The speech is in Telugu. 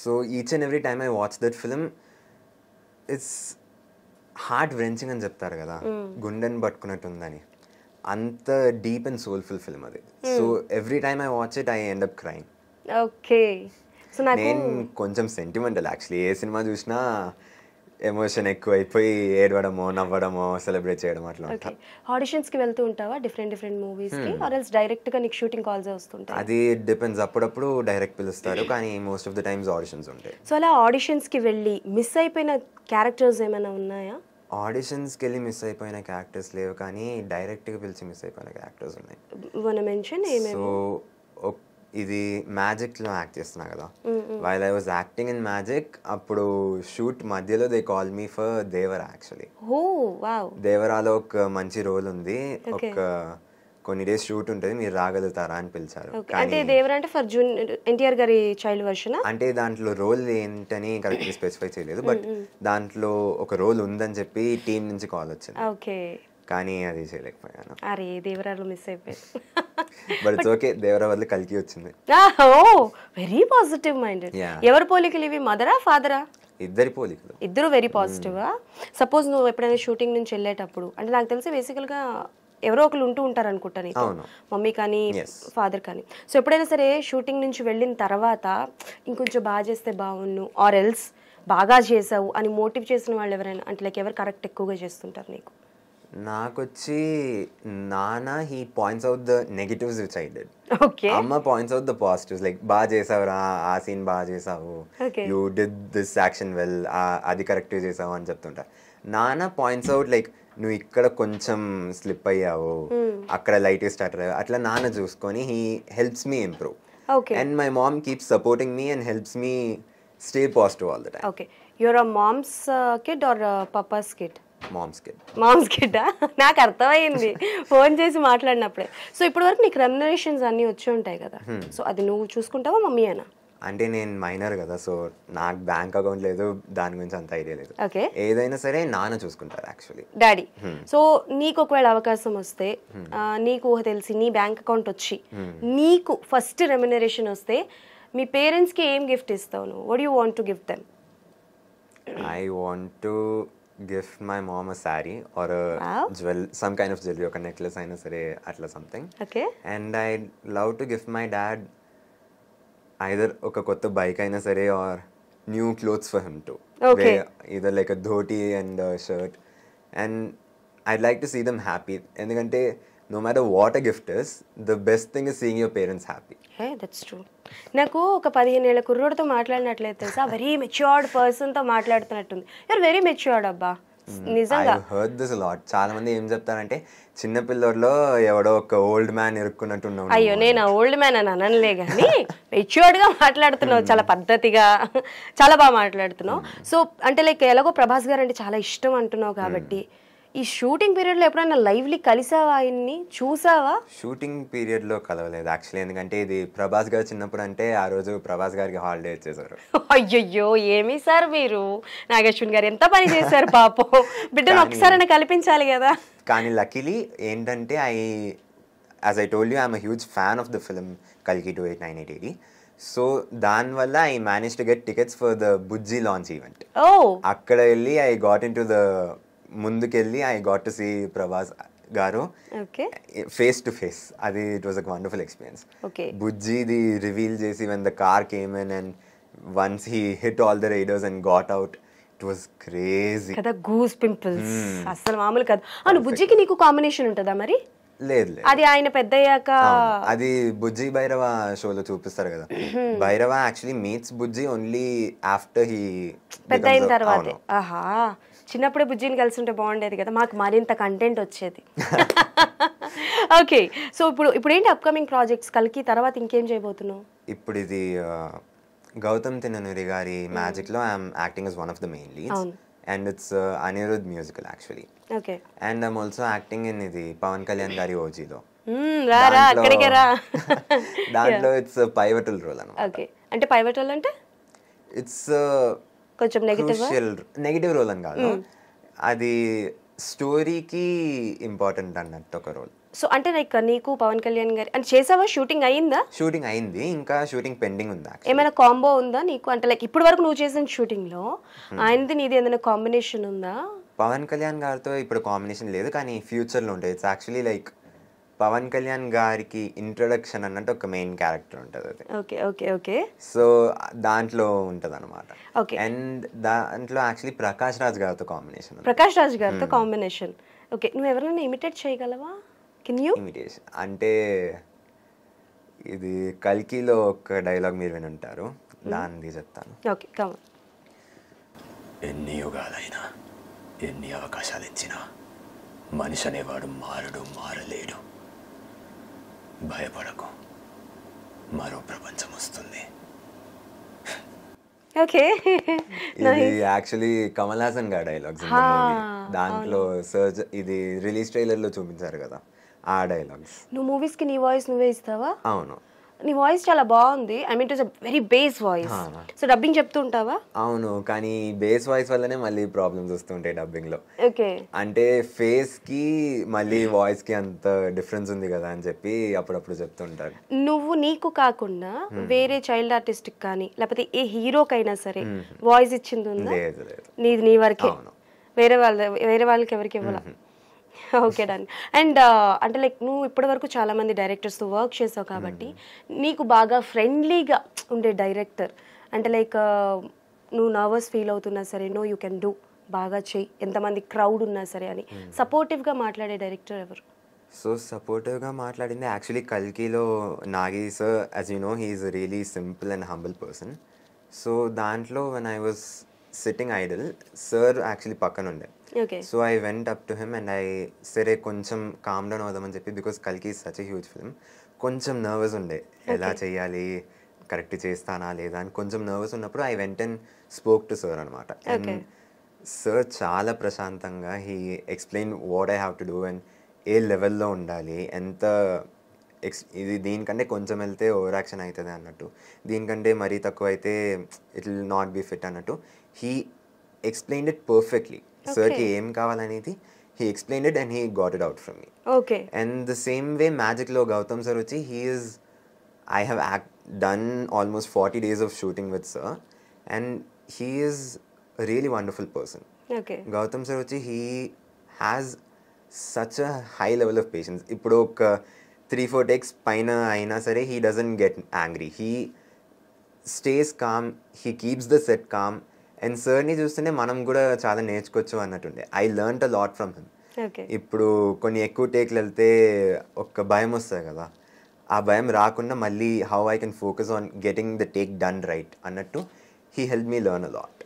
So each and every time I watch that film it's heart wrenching అని చెప్తారు కదా hmm. గుండెని పట్టుకున్నట్టు ఉందని అంత డీప్ అండ్ సోల్ఫుల్ ఫిల్మ్ అది so every time I watch it I end up crying okay నేను కొంచెం సెంటిమెంటల్ యాక్చువల్లీ ఏ సినిమా చూసినా ఎమోషన్ ఎక్కువైపోయి ఏడవడమో నవ్వడమో సెలబ్రేట్ చేయడం అట్లా ఆడిషన్స్ కి వెళ్తూ ఉంటావా డిఫరెంట్ డిఫరెంట్ మూవీస్ కి ఆర్ ఎల్స్ డైరెక్ట్ గా నీకు షూటింగ్ కాల్స్ వస్తుంటాయి అది డిపెండ్స్ అప్పుడప్పుడు డైరెక్ట్ పిలుస్తారు కానీ most of the times auditions ఉంటాయి సో అలా ఆడిషన్స్ కి వెళ్ళి మిస్ అయిపోయిన క్యారెక్టర్స్ ఏమైనా ఉన్నాయా ఆడిషన్స్కి వెళ్ళి మిస్ అయిపోయిన క్యారెక్టర్స్ లేవు కానీ డైరెక్ట్గా పిలిచి మిస్ అయిపోయిన క్యారెక్టర్స్ ఉన్నాయి మెన్షన్ సో ఇది మ్యాజిక్ లో యాక్ట్ చేస్తున్నా కదా while I was acting in Magic అప్పుడు షూట్ మధ్యలో they call me for Devara actually దేవరాలో ఒక మంచి రోల్ ఉంది ఒక కొన్ని డేస్ షూట్ ఉంటుంది మీరు రాగలుగుతారా అని పిలిచారు అంటే అంటే ఫర్ జూన్ ఎన్టీఆర్ గారి చైల్డ్ వర్షన్ అంటే దాంట్లో రోల్ ఏంటని కరెక్ట్ స్పెసిఫై చేయలేదు బట్ దాంట్లో ఒక రోల్ ఉందని చెప్పి టీం నుంచి కాల్ వచ్చింది ఓకే కానీ అది చేయలేకపోయాను అరే దేవరాలు మిస్ అయిపోయాను బట్ ఇట్స్ ఓకే దేవరా వదిలి కలికి వచ్చింది ఓ వెరీ పాజిటివ్ మైండెడ్ ఎవరి పోలికలు ఇవి మదరా ఫాదరా ఇద్దరి పోలికలు ఇద్దరు వెరీ పాజిటివ్ సపోజ్ నువ్వు ఎప్పుడైనా షూటింగ్ నుంచి వెళ్ళేటప్పుడు అంటే నాకు తెలిసి బేసికల్ గా ఎవరో ఒకరు ఉంటూ ఉంటారు అనుకుంటా నీకు మమ్మీ కానీ ఫాదర్ కానీ సో ఎప్పుడైనా సరే షూటింగ్ నుంచి వెళ్ళిన తర్వాత ఇంకొంచెం బాగా చేస్తే బాగుండు ఆర్ ఎల్స్ బాగా చేసావు అని మోటివ్ చేసిన వాళ్ళు ఎవరైనా అంటే లైక్ ఎవరు కరెక్ట్ ఎక్కువగా చేస్తుంటారు నీకు నాకొచ్చి నానా he points out the negatives which I did అమ్మ points out the positives like బాగా రా ఆ సీన్ బాగా చేసావు you did this action well అది కరెక్ట్ చేసావు అని చెప్తుంటా నానా పాయింట్స్ అవుట్ లైక్ నువ్వు ఇక్కడ కొంచెం స్లిప్ అయ్యావు hmm. అక్కడ లైట్ స్టార్ట్ అయ్యావు అట్లా నాన్న చూసుకొని he helps me improve and my mom keep supporting me and helps me stay positive all the time okay your mom's kid or papa's kid mom's kid mom's kid నాకు అర్థమైంది ఫోన్ చేసి మాట్లాడినప్పుడే సో ఇప్పటి వరకు నీకు రెమ్యునరేషన్స్ అన్నీ వచ్చి ఉంటాయి కదా సో అది నువ్వు చూసుకుంటావా మమ్మీ అయినా అంటే నేను మైనర్ కదా సో నాకు బ్యాంక్ అకౌంట్ లేదు దాని గురించి అంత ఐడియా లేదు ఓకే ఏదైనా సరే నాన్న చూసుకుంటారు యాక్చువల్లీ డాడీ సో నీకు ఒకవేళ అవకాశం వస్తే నీకు ఊహ తెలిసి నీ బ్యాంక్ అకౌంట్ వచ్చి నీకు ఫస్ట్ రెమ్యునరేషన్ వస్తే మీ పేరెంట్స్కి ఏం గిఫ్ట్ ఇస్తావు నువ్వు what you want to gift them I want to gift my mom a sari or a wow. jewel, some kind of jewelry, or a necklace, I know, atla something. Okay. And I love to give my dad either ఒక కొత్త బైక్ అయినా సరే or new clothes for him to either like a dhoti and shirt and I like to see them happy ఎందుకంటే no matter what a gift is the best thing is seeing your parents happy hey that's true నాకు ఒక పదిహేను ఏళ్ళ కుర్రోడితో మాట్లాడినట్లయితే తెలుసా వెరీ మెచ్యూర్డ్ పర్సన్ పర్సన్తో మాట్లాడుతున్నట్టుంది యూఆర్ వెరీ మెచ్యూర్డ్ అబ్బా hmm, నిజంగా హర్డ్ దిస్ లాట్ చాలా మంది ఏం చెప్తారంటే చిన్న పిల్లోడిలో ఎవడో ఒక ఓల్డ్ మ్యాన్ ఇరుక్కున్నట్టున్నావు అయ్యో నేను ఓల్డ్ మ్యాన్ అని అనలే కానీ మెచ్యూర్డ్ గా మాట్లాడుతున్నావు hmm. చాలా పద్ధతిగా చాలా బాగా మాట్లాడుతున్నావు సో hmm. అంటే లైక్ ఎలాగో ప్రభాస్ గారు అంటే చాలా ఇష్టం అంటున్నావు కాబట్టి ఈ షూటింగ్ పీరియడ్లో ఎప్పుడైనా లైవ్లీ కలిసావా ఆయన్ని చూసావా షూటింగ్ పీరియడ్లో కలవలేదు యాక్చువల్లీ ఎందుకంటే ఇది ప్రభాస్ గారు చిన్నప్పుడు అంటే ఆ రోజు ప్రభాస్ గారికి హాలిడే వచ్చేసారు అయ్యయ్యో ఏమి సార్ మీరు నాగేశ్వన్ గారు ఎంత పని చేశారు పాపం బిడ్డను ఒకసారి కల్పించాలి కదా కానీ లక్కీలీ ఏంటంటే I as I told you I'm huge fan of the film కల్కి two eight nine eight AD so దానివల్ల I manage to get tickets for the Bujji launch event అక్కడ వెళ్ళి I got into the ముందుకెళ్ళి I got to see Prabhas garu face to face అది it was a wonderful experience the reveal చేసి when the car came in and once he hit all the riders and got out it was crazy కదా గూస్ పింపుల్స్ అసలు మామూలు కదా అవును బుజ్జికి నీకు కాంబినేషన్ ఉంటుందా మరి లేదు అది ఆయన పెద్దయ్యాక అది బుజ్జి భైరవ షోలో చూపిస్తారు కదా Bhairava actually meets Bujji only after he పెద్ద అయిన తర్వాత ఆహా చిన్నప్పుడే బుజ్జిని కలిసి ఉంటే బాగుండేది కదా మాకు మరింత కంటెంట్ వచ్చేది ఓకే సో ఇప్పుడు ఇప్పుడు ఏంటి అప్కమింగ్ ప్రాజెక్ట్స్ కలికి తర్వాత ఇంకేం చేయబోతున్నావు ఇప్పుడు ఇది గౌతమ్ తిననూరి గారి మ్యాజిక్ లో I'm acting is one of the main leads and it's Anirudh musical actually okay and I'm also acting in ఇది పవన్ కళ్యాణ్ గారి ఓజీలో hmm, దాంట్లో ఇట్స్ పైవటల్ రోల్ అనమాట అంటే పైవటల్ అంటే ఇట్స్ uh, కొంచెం నెగటివ్ నెగటివ్ రోల్ అని కాదు hmm. అది స్టోరీకి ఇంపార్టెంట్ అన్నట్టు ఒక రోల్ సో అంటే లైక్ నీకు పవన్ కళ్యాణ్ గారి అంటే చేసావా షూటింగ్ అయిందా షూటింగ్ అయింది ఇంకా షూటింగ్ పెండింగ్ ఉందా ఏమైనా కాంబో ఉందా నీకు అంటే లైక్ ఇప్పటి వరకు నువ్వు చేసిన షూటింగ్ లో hmm. ఆయనది నీది ఏదైనా కాంబినేషన్ ఉందా పవన్ కళ్యాణ్ గారితో ఇప్పుడు కాంబినేషన్ లేదు కానీ ఫ్యూచర్లో ఉంటుంది it's actually like Pawan Kalyan గారికి ఇంట్రొడక్షన్ అన్నట్టు ఒక మెయిన్ క్యారెక్టర్ ఉంటుంది అది ఓకే ఓకే ఓకే సో దాంట్లో ఉంటుంది అనమాట ఓకే అండ్ దాంట్లో యాక్చువల్లీ ప్రకాష్ రాజ్ గారితో కాంబినేషన్ ప్రకాష్ రాజ్ గారితో కాంబినేషన్ hmm. ఓకే నువ్వు ఎవరైనా ఇమిటేట్ చేయగలవా అంటే ఇది కల్కిలో ఒక డైలాగ్ మీరు ఉంటారు hmm. దాన్ని చెప్తాను ఎన్ని యుగాలైనా ఎన్ని అవకాశాలు ఇచ్చినా మనిషి అనేవాడు మారడు మారలేడు భయపడకు మరో ప్రపంచం వస్తుంది ఓకే ఇది యాక్చువల్లీ కమల్ హాసన్ గారి డైలాగ్స్ దాంట్లో సర్జ్ ఇది రిలీజ్ ట్రైలర్ లో చూపించారు కదా ఆ డైలాగ్స్ నువ్వు మూవీస్ కి నీ వాయిస్ నువ్వే ఇస్తావా అవును నీ వాయిస్ చాలా బాగుంది I mean it's very base voice so dubbing చెప్తుంటావా అవును కానీ బేస్ వాయిస్ వల్లనే మళ్ళీ ప్రాబ్లమ్స్ వస్తుంటాయి డబ్బింగ్ లో ఓకే అంటే ఫేస్ కి మళ్ళీ వాయిస్ కి అంత డిఫరెన్స్ ఉంది కదా అని చెప్పి అప్పుడప్పుడు చెప్తుంటారు నువ్వు నీకు కాకుండా వేరే చైల్డ్ ఆర్టిస్ట్ కానీ లేకపోతే ఏ హీరోకైనా సరే వాయిస్ ఇచ్చింది లేదు లేదు నీది నీ వరకే వేరే వాళ్ళ వేరే వాళ్ళకి ఎవరికి ఇవ్వాలా ఓకే డన్ అండ్ అంటే లైక్ నువ్వు ఇప్పటి వరకు చాలా మంది డైరెక్టర్స్తో వర్క్ చేసావు కాబట్టి hmm. నీకు బాగా ఫ్రెండ్లీగా ఉండే డైరెక్టర్ అంటే లైక్ నువ్వు నర్వస్ ఫీల్ అవుతున్నా సరే నో యూ కెన్ డూ బాగా చేయి ఎంతమంది క్రౌడ్ ఉన్నా సరే అని hmm. సపోర్టివ్గా మాట్లాడే డైరెక్టర్ ఎవరు సో సపోర్టివ్గా మాట్లాడింది యాక్చువల్లీ కల్కిలో Nagi sir as you know he's really simple and humble person so దాంట్లో when I was sitting idle sir actually పక్కన ఉండే so I went up to him and I సరే కొంచెం కామ్ డౌన్ అవుదామని చెప్పి బికాస్ కల్కి సచ్ హ్యూజ్ ఫిల్మ్ కొంచెం నర్వస్ ఉండే ఎలా చేయాలి కరెక్ట్ చేస్తానా లేదా అని కొంచెం నర్వస్ ఉన్నప్పుడు I went and spoke to sir అనమాట అండ్ సార్ చాలా ప్రశాంతంగా he explain what I have to do and ఏ లెవెల్లో ఉండాలి ఎంత ఎక్స్ ఇది దీనికంటే కొంచెం వెళ్తే ఓవర్ యాక్షన్ అవుతుంది అన్నట్టు దీనికంటే మరీ తక్కువ అయితే it will not be fit అన్నట్టు హీ ఎక్స్ప్లెయిన్ ఇట్ పర్ఫెక్ట్లీ సార్కి ఏం కావాలనేది he explain it and he got it out from me okay and the same way మ్యాజిక్లో గౌతమ్ సార్ వచ్చి హీ ఈజ్ ఐ హ్యావ్ యాక్ done almost forty days of shooting with sir and he is really wonderful person Gautam sir వచ్చి he has such high level of patience ఇప్పుడు ఒక త్రీ ఫోర్ టేక్స్ పైన అయినా సరే he doesn't get angry he stays calm he keeps the set calm and సర్ని చూస్తేనే మనం కూడా చాలా నేర్చుకోవచ్చు అన్నట్టుండే I learn a lot from him ఇప్పుడు కొన్ని ఎక్కువ టేక్లు వెళ్తే ఒక భయం వస్తుంది కదా ఆ భయం రాకుండా మళ్ళీ how I can focus on getting the take done right అన్నట్టు he help me learn a lot